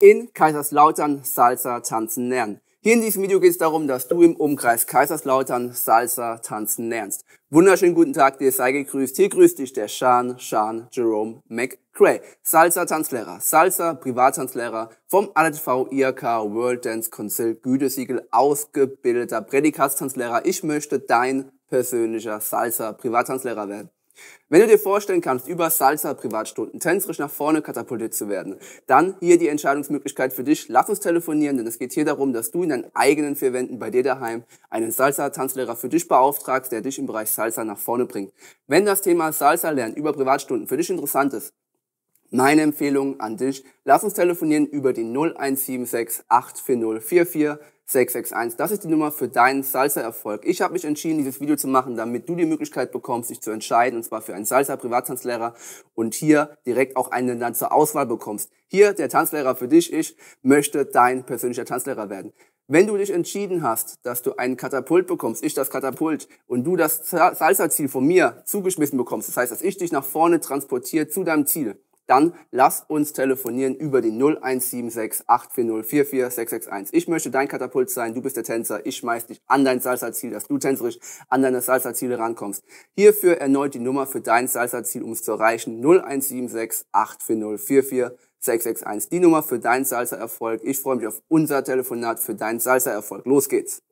in Kaiserslautern Salsa tanzen lernen. Hier in diesem Video geht es darum, dass du im Umkreis Kaiserslautern Salsa tanzen lernst. Wunderschönen guten Tag, dir sei gegrüßt. Hier grüßt dich der Sean, Sean Jerome McCray, Salsa-Tanzlehrer, Salsa-Privattanzlehrer vom ADTV IAK World Dance Council Gütesiegel, ausgebildeter Prädikatstanzlehrer. Ich möchte dein persönlicher Salsa-Privattanzlehrer werden. Wenn du dir vorstellen kannst, über Salsa-Privatstunden tänzerisch nach vorne katapultiert zu werden, dann hier die Entscheidungsmöglichkeit für dich. Lass uns telefonieren, denn es geht hier darum, dass du in deinen eigenen vier Wänden bei dir daheim einen Salsa-Tanzlehrer für dich beauftragst, der dich im Bereich Salsa nach vorne bringt. Wenn das Thema Salsa lernen über Privatstunden für dich interessant ist, meine Empfehlung an dich, lass uns telefonieren über die 0176 840 44 661. Das ist die Nummer für deinen Salsa-Erfolg. Ich habe mich entschieden, dieses Video zu machen, damit du die Möglichkeit bekommst, dich zu entscheiden, und zwar für einen Salsa-Privattanzlehrer und hier direkt auch einen dann zur Auswahl bekommst. Hier der Tanzlehrer für dich, ich möchte dein persönlicher Tanzlehrer werden. Wenn du dich entschieden hast, dass du einen Katapult bekommst, ich das Katapult, und du das Salsa-Ziel von mir zugeschmissen bekommst, das heißt, dass ich dich nach vorne transportiere zu deinem Ziel, dann lass uns telefonieren über den 0176 840 44 661. Ich möchte dein Katapult sein, du bist der Tänzer, ich schmeiß dich an dein Salsa-Ziel, dass du tänzerisch an deine Salsa-Ziele rankommst. Hierfür erneut die Nummer für dein Salsa-Ziel, um es zu erreichen, 0176 840 44 661. Die Nummer für deinen Salsa-Erfolg. Ich freue mich auf unser Telefonat für deinen Salsa-Erfolg. Los geht's!